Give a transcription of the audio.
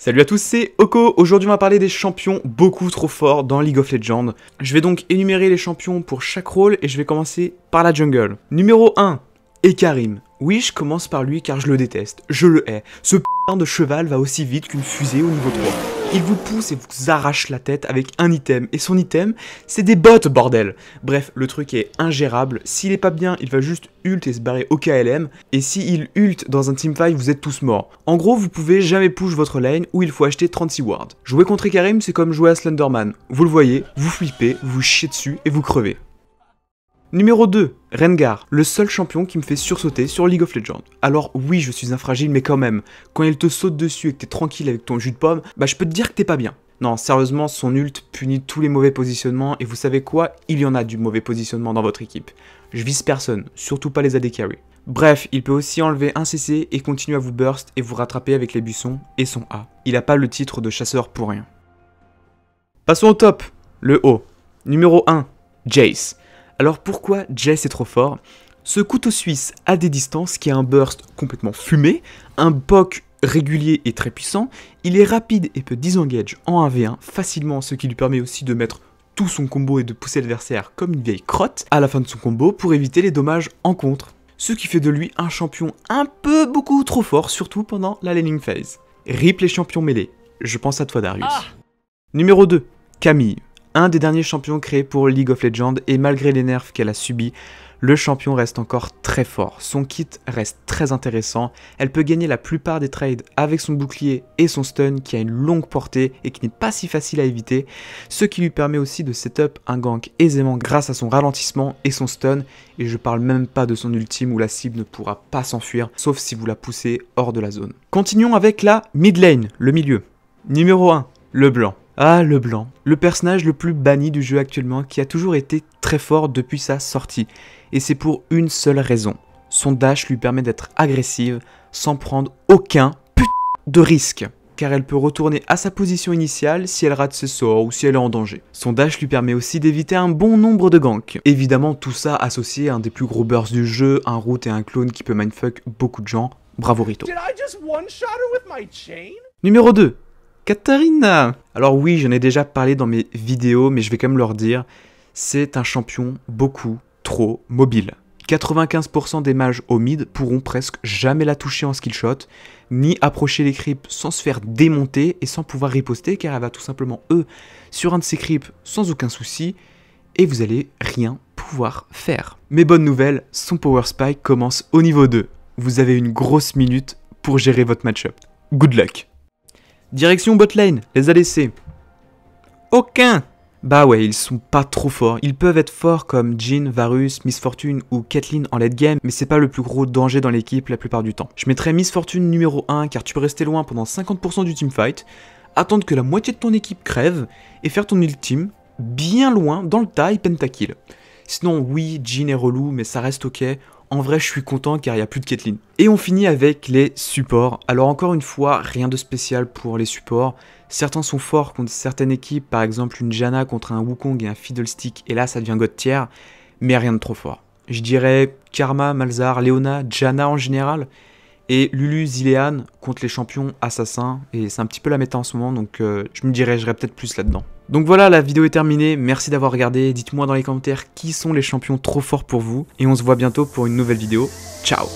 Salut à tous, c'est Oko. Aujourd'hui, on va parler des champions beaucoup trop forts dans League of Legends. Je vais donc énumérer les champions pour chaque rôle et je vais commencer par la jungle. Numéro 1, et Karim. Oui, je commence par lui car je le déteste, je le hais. Ce putain de cheval va aussi vite qu'une fusée au niveau 3. Il vous pousse et vous arrache la tête avec un item, et son item, c'est des bottes, bordel Bref, le truc est ingérable, s'il est pas bien, il va juste ult et se barrer au KLM, et s'il ult dans un teamfight, vous êtes tous morts. En gros, vous pouvez jamais push votre lane, où il faut acheter 36 wards. Jouer contre Karim, c'est comme jouer à Slenderman. Vous le voyez, vous flippez, vous chiez dessus, et vous crevez. Numéro 2, Rengar, le seul champion qui me fait sursauter sur League of Legends. Alors oui, je suis infragile, mais quand même, quand il te saute dessus et que t'es tranquille avec ton jus de pomme, bah je peux te dire que t'es pas bien. Non, sérieusement, son ult punit tous les mauvais positionnements, et vous savez quoi Il y en a du mauvais positionnement dans votre équipe. Je vise personne, surtout pas les AD Carry. Bref, il peut aussi enlever un CC et continuer à vous burst et vous rattraper avec les buissons et son A. Il a pas le titre de chasseur pour rien. Passons au top, le haut. Numéro 1, Jace. Alors pourquoi Jess est trop fort Ce couteau suisse à des distances qui a un burst complètement fumé, un poc régulier et très puissant, il est rapide et peut disengage en 1v1 facilement, ce qui lui permet aussi de mettre tout son combo et de pousser l'adversaire comme une vieille crotte à la fin de son combo pour éviter les dommages en contre. Ce qui fait de lui un champion un peu beaucoup trop fort, surtout pendant la laning phase. Rip les champions mêlés. Je pense à toi Darius. Ah. Numéro 2, Camille un des derniers champions créés pour League of Legends et malgré les nerfs qu'elle a subis, le champion reste encore très fort, son kit reste très intéressant, elle peut gagner la plupart des trades avec son bouclier et son stun qui a une longue portée et qui n'est pas si facile à éviter, ce qui lui permet aussi de setup un gank aisément grâce à son ralentissement et son stun, et je parle même pas de son ultime où la cible ne pourra pas s'enfuir, sauf si vous la poussez hors de la zone. Continuons avec la mid lane, le milieu. Numéro 1, le blanc. Ah, Leblanc, le personnage le plus banni du jeu actuellement qui a toujours été très fort depuis sa sortie, et c'est pour une seule raison. Son dash lui permet d'être agressive sans prendre aucun putain de risque car elle peut retourner à sa position initiale si elle rate ses sorts ou si elle est en danger. Son dash lui permet aussi d'éviter un bon nombre de ganks. Évidemment tout ça associé à un des plus gros bursts du jeu, un route et un clone qui peut mindfuck beaucoup de gens. Bravo Rito. Numéro 2, Katarina Alors oui, j'en ai déjà parlé dans mes vidéos, mais je vais quand même leur dire, c'est un champion beaucoup trop mobile. 95% des mages au mid pourront presque jamais la toucher en skillshot, ni approcher les creeps sans se faire démonter et sans pouvoir riposter car elle va tout simplement eux sur un de ces creeps sans aucun souci et vous allez rien pouvoir faire. Mais bonne nouvelle, son power spike commence au niveau 2. Vous avez une grosse minute pour gérer votre match-up. Good luck Direction lane, les ADC. Aucun Bah ouais, ils sont pas trop forts. Ils peuvent être forts comme Jean, Varus, Miss Fortune ou Kathleen en late game, mais c'est pas le plus gros danger dans l'équipe la plupart du temps. Je mettrais Miss Fortune numéro 1 car tu peux rester loin pendant 50% du teamfight, attendre que la moitié de ton équipe crève et faire ton ultime bien loin dans le taille pentakill. Sinon oui, Jean est relou, mais ça reste ok, en vrai je suis content car il n'y a plus de Caitlyn. Et on finit avec les supports. Alors encore une fois, rien de spécial pour les supports. Certains sont forts contre certaines équipes, par exemple une Jana contre un Wukong et un Fiddlestick, et là ça devient God tier, mais rien de trop fort. Je dirais Karma, Malzar, Leona, Jana en général, et Lulu Zilean contre les champions assassins. Et c'est un petit peu la méta en ce moment, donc euh, je me dirais, dirigerai peut-être plus là-dedans. Donc voilà, la vidéo est terminée. Merci d'avoir regardé. Dites-moi dans les commentaires qui sont les champions trop forts pour vous. Et on se voit bientôt pour une nouvelle vidéo. Ciao